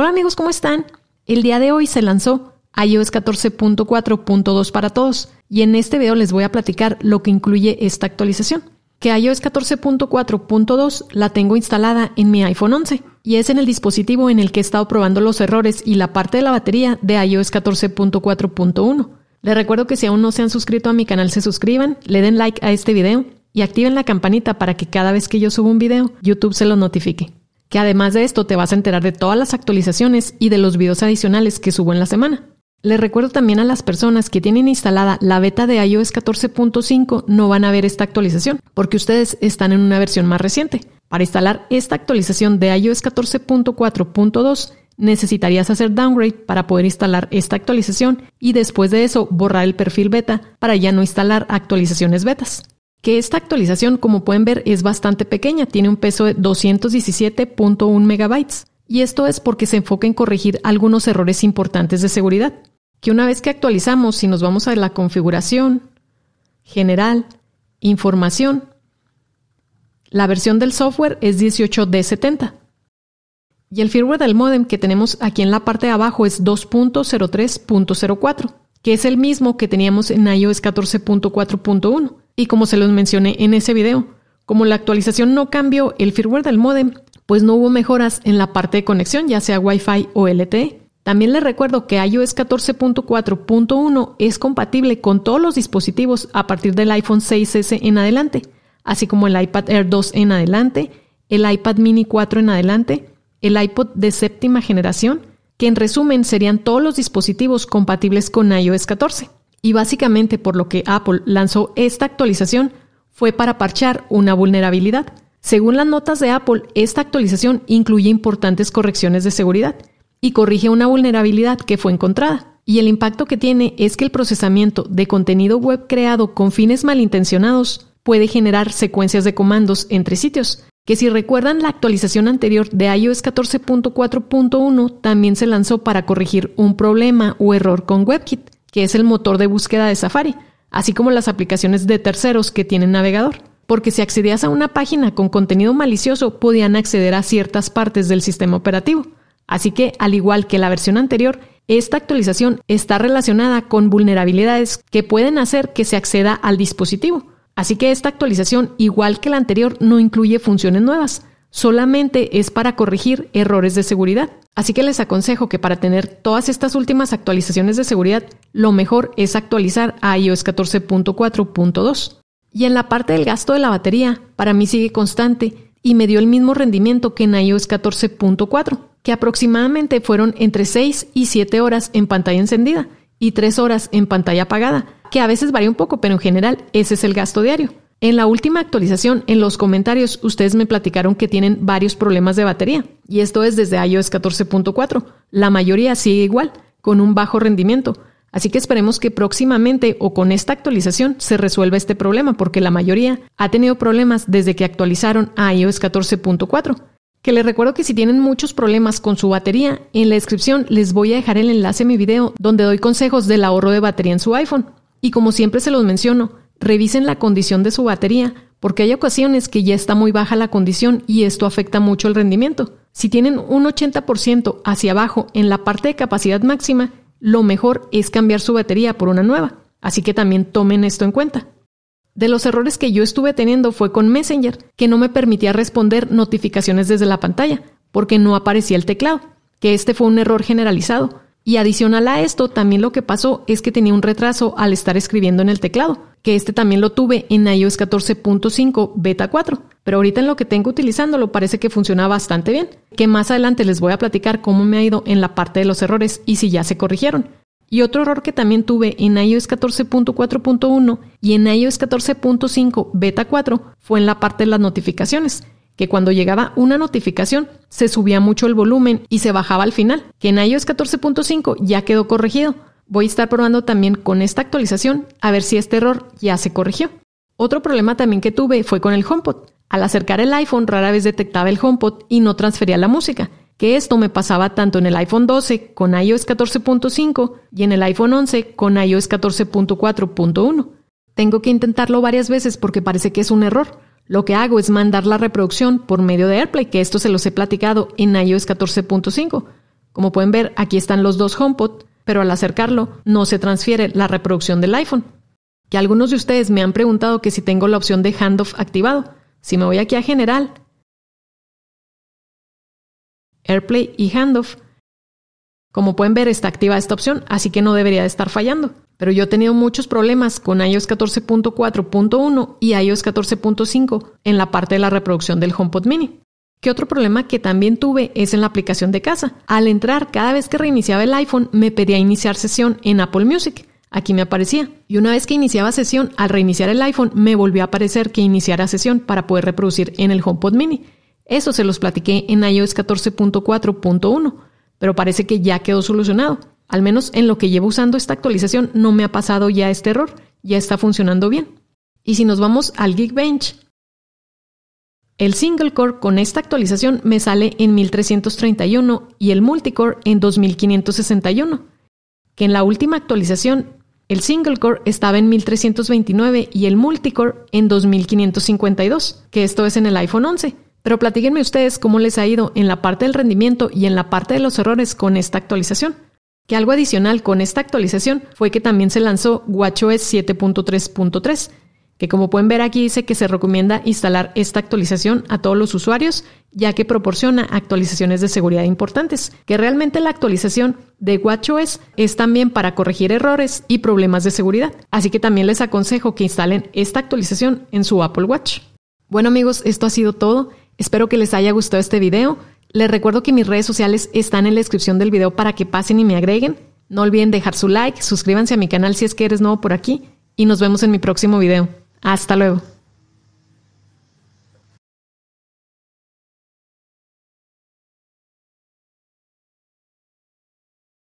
Hola amigos, ¿cómo están? El día de hoy se lanzó iOS 14.4.2 para todos y en este video les voy a platicar lo que incluye esta actualización. Que iOS 14.4.2 la tengo instalada en mi iPhone 11 y es en el dispositivo en el que he estado probando los errores y la parte de la batería de iOS 14.4.1. Les recuerdo que si aún no se han suscrito a mi canal se suscriban, le den like a este video y activen la campanita para que cada vez que yo suba un video YouTube se lo notifique que además de esto te vas a enterar de todas las actualizaciones y de los videos adicionales que subo en la semana. Les recuerdo también a las personas que tienen instalada la beta de iOS 14.5 no van a ver esta actualización porque ustedes están en una versión más reciente. Para instalar esta actualización de iOS 14.4.2 necesitarías hacer downgrade para poder instalar esta actualización y después de eso borrar el perfil beta para ya no instalar actualizaciones betas que esta actualización, como pueden ver, es bastante pequeña, tiene un peso de 217.1 megabytes. Y esto es porque se enfoca en corregir algunos errores importantes de seguridad, que una vez que actualizamos, si nos vamos a la configuración, general, información, la versión del software es 18D70. Y el firmware del modem que tenemos aquí en la parte de abajo es 2.03.04, que es el mismo que teníamos en iOS 14.4.1 y como se los mencioné en ese video, como la actualización no cambió el firmware del modem, pues no hubo mejoras en la parte de conexión, ya sea Wi-Fi o LTE. También les recuerdo que iOS 14.4.1 es compatible con todos los dispositivos a partir del iPhone 6S en adelante, así como el iPad Air 2 en adelante, el iPad Mini 4 en adelante, el iPod de séptima generación, que en resumen serían todos los dispositivos compatibles con iOS 14. Y básicamente por lo que Apple lanzó esta actualización fue para parchar una vulnerabilidad. Según las notas de Apple, esta actualización incluye importantes correcciones de seguridad y corrige una vulnerabilidad que fue encontrada. Y el impacto que tiene es que el procesamiento de contenido web creado con fines malintencionados puede generar secuencias de comandos entre sitios, que si recuerdan la actualización anterior de iOS 14.4.1 también se lanzó para corregir un problema o error con WebKit que es el motor de búsqueda de Safari, así como las aplicaciones de terceros que tienen navegador. Porque si accedías a una página con contenido malicioso, podían acceder a ciertas partes del sistema operativo. Así que, al igual que la versión anterior, esta actualización está relacionada con vulnerabilidades que pueden hacer que se acceda al dispositivo. Así que esta actualización, igual que la anterior, no incluye funciones nuevas, solamente es para corregir errores de seguridad. Así que les aconsejo que para tener todas estas últimas actualizaciones de seguridad, lo mejor es actualizar a iOS 14.4.2. Y en la parte del gasto de la batería, para mí sigue constante y me dio el mismo rendimiento que en iOS 14.4, que aproximadamente fueron entre 6 y 7 horas en pantalla encendida y 3 horas en pantalla apagada, que a veces varía un poco, pero en general ese es el gasto diario. En la última actualización, en los comentarios, ustedes me platicaron que tienen varios problemas de batería, y esto es desde iOS 14.4. La mayoría sigue igual, con un bajo rendimiento. Así que esperemos que próximamente o con esta actualización se resuelva este problema, porque la mayoría ha tenido problemas desde que actualizaron a iOS 14.4. Que les recuerdo que si tienen muchos problemas con su batería, en la descripción les voy a dejar el enlace a mi video donde doy consejos del ahorro de batería en su iPhone. Y como siempre se los menciono, Revisen la condición de su batería, porque hay ocasiones que ya está muy baja la condición y esto afecta mucho el rendimiento. Si tienen un 80% hacia abajo en la parte de capacidad máxima, lo mejor es cambiar su batería por una nueva, así que también tomen esto en cuenta. De los errores que yo estuve teniendo fue con Messenger, que no me permitía responder notificaciones desde la pantalla, porque no aparecía el teclado, que este fue un error generalizado, y adicional a esto, también lo que pasó es que tenía un retraso al estar escribiendo en el teclado, que este también lo tuve en iOS 14.5 beta 4, pero ahorita en lo que tengo utilizándolo parece que funciona bastante bien, que más adelante les voy a platicar cómo me ha ido en la parte de los errores y si ya se corrigieron. Y otro error que también tuve en iOS 14.4.1 y en iOS 14.5 beta 4 fue en la parte de las notificaciones que cuando llegaba una notificación se subía mucho el volumen y se bajaba al final, que en iOS 14.5 ya quedó corregido. Voy a estar probando también con esta actualización a ver si este error ya se corrigió. Otro problema también que tuve fue con el HomePod. Al acercar el iPhone rara vez detectaba el HomePod y no transfería la música, que esto me pasaba tanto en el iPhone 12 con iOS 14.5 y en el iPhone 11 con iOS 14.4.1. Tengo que intentarlo varias veces porque parece que es un error, lo que hago es mandar la reproducción por medio de AirPlay, que esto se los he platicado en iOS 14.5. Como pueden ver, aquí están los dos HomePod, pero al acercarlo no se transfiere la reproducción del iPhone. Que algunos de ustedes me han preguntado que si tengo la opción de handoff activado. Si me voy aquí a general, AirPlay y handoff, como pueden ver está activa esta opción, así que no debería de estar fallando. Pero yo he tenido muchos problemas con iOS 14.4.1 y iOS 14.5 en la parte de la reproducción del HomePod Mini. Que otro problema que también tuve es en la aplicación de casa? Al entrar, cada vez que reiniciaba el iPhone, me pedía iniciar sesión en Apple Music. Aquí me aparecía. Y una vez que iniciaba sesión, al reiniciar el iPhone, me volvió a aparecer que iniciara sesión para poder reproducir en el HomePod Mini. Eso se los platiqué en iOS 14.4.1, pero parece que ya quedó solucionado. Al menos en lo que llevo usando esta actualización no me ha pasado ya este error, ya está funcionando bien. Y si nos vamos al Geekbench, el single core con esta actualización me sale en 1331 y el multicore en 2561, que en la última actualización el single core estaba en 1329 y el multicore en 2552, que esto es en el iPhone 11. Pero platíquenme ustedes cómo les ha ido en la parte del rendimiento y en la parte de los errores con esta actualización. Que algo adicional con esta actualización fue que también se lanzó WatchOS 7.3.3, que como pueden ver aquí dice que se recomienda instalar esta actualización a todos los usuarios, ya que proporciona actualizaciones de seguridad importantes, que realmente la actualización de WatchOS es también para corregir errores y problemas de seguridad. Así que también les aconsejo que instalen esta actualización en su Apple Watch. Bueno amigos, esto ha sido todo. Espero que les haya gustado este video. Les recuerdo que mis redes sociales están en la descripción del video para que pasen y me agreguen. No olviden dejar su like, suscríbanse a mi canal si es que eres nuevo por aquí y nos vemos en mi próximo video. Hasta luego.